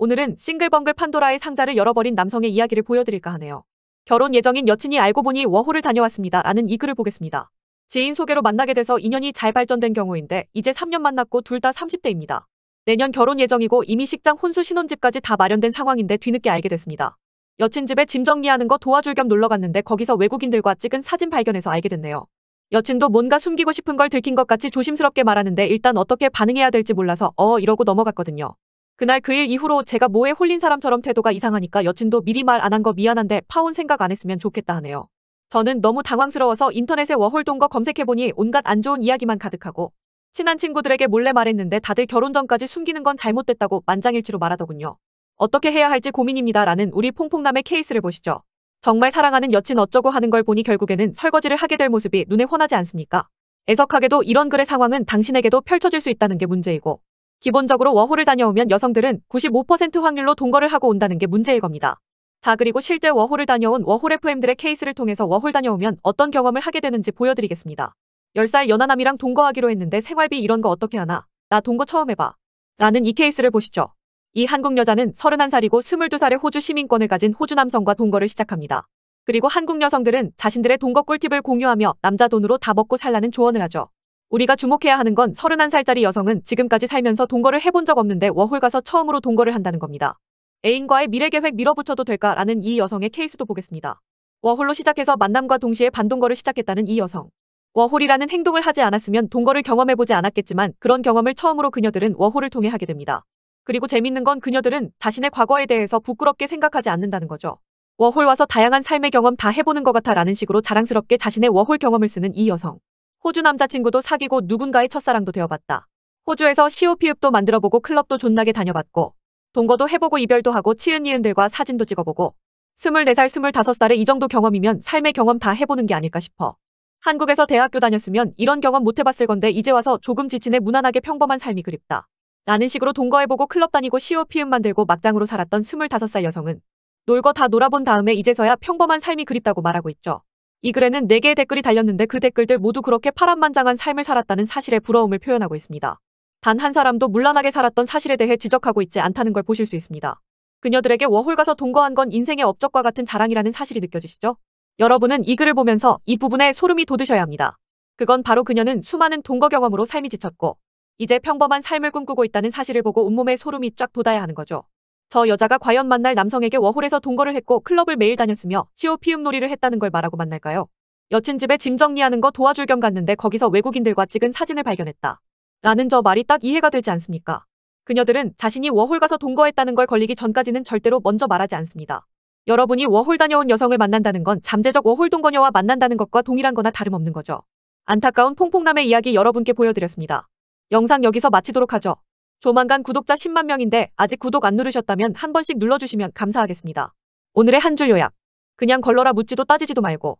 오늘은 싱글벙글 판도라의 상자를 열어버린 남성의 이야기를 보여드릴까 하네요. 결혼 예정인 여친이 알고 보니 워홀을 다녀왔습니다. 라는 이 글을 보겠습니다. 지인 소개로 만나게 돼서 인연이 잘 발전된 경우인데 이제 3년 만났고 둘 다 30대입니다. 내년 결혼 예정이고 이미 식장 혼수 신혼집까지 다 마련된 상황인데 뒤늦게 알게 됐습니다. 여친 집에 짐 정리하는 거 도와줄 겸 놀러 갔는데 거기서 외국인들과 찍은 사진 발견해서 알게 됐네요. 여친도 뭔가 숨기고 싶은 걸 들킨 것 같이 조심스럽게 말하는데 일단 어떻게 반응해야 될지 몰라서 어 이러고 넘어갔거든요. 그날 그 일 이후로 제가 뭐에 홀린 사람처럼 태도가 이상하니까 여친도 미리 말 안 한 거 미안한데 파혼 생각 안 했으면 좋겠다 하네요. 저는 너무 당황스러워서 인터넷에 워홀 동거 검색해보니 온갖 안 좋은 이야기만 가득하고 친한 친구들에게 몰래 말했는데 다들 결혼 전까지 숨기는 건 잘못됐다고 만장일치로 말하더군요. 어떻게 해야 할지 고민입니다 라는 우리 퐁퐁남의 케이스를 보시죠. 정말 사랑하는 여친 어쩌고 하는 걸 보니 결국에는 설거지를 하게 될 모습이 눈에 훤하지 않습니까? 애석하게도 이런 글의 상황은 당신에게도 펼쳐질 수 있다는 게 문제이고 기본적으로 워홀을 다녀오면 여성들은 95% 확률로 동거를 하고 온다는 게 문제일 겁니다. 자 그리고 실제 워홀을 다녀온 워홀 FM들의 케이스를 통해서 워홀 다녀오면 어떤 경험을 하게 되는지 보여드리겠습니다. 10살 연하남이랑 동거하기로 했는데 생활비 이런 거 어떻게 하나? 나 동거 처음 해봐. 라는 이 케이스를 보시죠. 이 한국 여자는 31살이고 22살의 호주 시민권을 가진 호주 남성과 동거를 시작합니다. 그리고 한국 여성들은 자신들의 동거 꿀팁을 공유하며 남자 돈으로 다 먹고 살라는 조언을 하죠. 우리가 주목해야 하는 건 31살짜리 여성은 지금까지 살면서 동거를 해본 적 없는데 워홀 가서 처음으로 동거를 한다는 겁니다. 애인과의 미래 계획 밀어붙여도 될까라는 이 여성의 케이스도 보겠습니다. 워홀로 시작해서 만남과 동시에 반동거를 시작했다는 이 여성. 워홀이라는 행동을 하지 않았으면 동거를 경험해보지 않았겠지만 그런 경험을 처음으로 그녀들은 워홀을 통해 하게 됩니다. 그리고 재밌는 건 그녀들은 자신의 과거에 대해서 부끄럽게 생각하지 않는다는 거죠. 워홀 와서 다양한 삶의 경험 다 해보는 것 같아 라는 식으로 자랑스럽게 자신의 워홀 경험을 쓰는 이 여성. 호주 남자친구도 사귀고 누군가의 첫사랑도 되어봤다. 호주에서 시오피읍도 만들어보고 클럽도 존나게 다녀봤고 동거도 해보고 이별도 하고 치은이은들과 사진도 찍어보고 24살 25살에 이 정도 경험이면 삶의 경험 다 해보는 게 아닐까 싶어. 한국에서 대학교 다녔으면 이런 경험 못 해봤을 건데 이제 와서 조금 지친해 무난하게 평범한 삶이 그립다. 라는 식으로 동거해보고 클럽 다니고 시오피음 만들고 막장으로 살았던 25살 여성은 놀거 다 놀아본 다음에 이제서야 평범한 삶이 그립다고 말하고 있죠. 이 글에는 4개의 댓글이 달렸는데 그 댓글들 모두 그렇게 파란만장한 삶을 살았다는 사실에 부러움을 표현하고 있습니다. 단 한 사람도 물란하게 살았던 사실에 대해 지적하고 있지 않다는 걸 보실 수 있습니다. 그녀들에게 워홀 가서 동거한 건 인생의 업적과 같은 자랑이라는 사실이 느껴지시죠? 여러분은 이 글을 보면서 이 부분에 소름이 돋으셔야 합니다. 그건 바로 그녀는 수많은 동거 경험으로 삶이 지쳤고 이제 평범한 삶을 꿈꾸고 있다는 사실을 보고 온몸에 소름이 쫙 돋아야 하는 거죠. 저 여자가 과연 만날 남성에게 워홀에서 동거를 했고 클럽을 매일 다녔으며 시오 피움 놀이를 했다는 걸 말하고 만날까요? 여친 집에 짐 정리하는 거 도와줄 겸 갔는데 거기서 외국인들과 찍은 사진을 발견했다. 라는 저 말이 딱 이해가 되지 않습니까? 그녀들은 자신이 워홀 가서 동거했다는 걸 걸리기 전까지는 절대로 먼저 말하지 않습니다. 여러분이 워홀 다녀온 여성을 만난다는 건 잠재적 워홀 동거녀와 만난다는 것과 동일한 거나 다름없는 거죠. 안타까운 퐁퐁남의 이야기 여러분께 보여드렸습니다. 영상 여기서 마치도록 하죠. 조만간 구독자 10만 명인데 아직 구독 안 누르셨다면 한 번씩 눌러주시면 감사하겠습니다. 오늘의 한 줄 요약. 그냥 걸러라 묻지도 따지지도 말고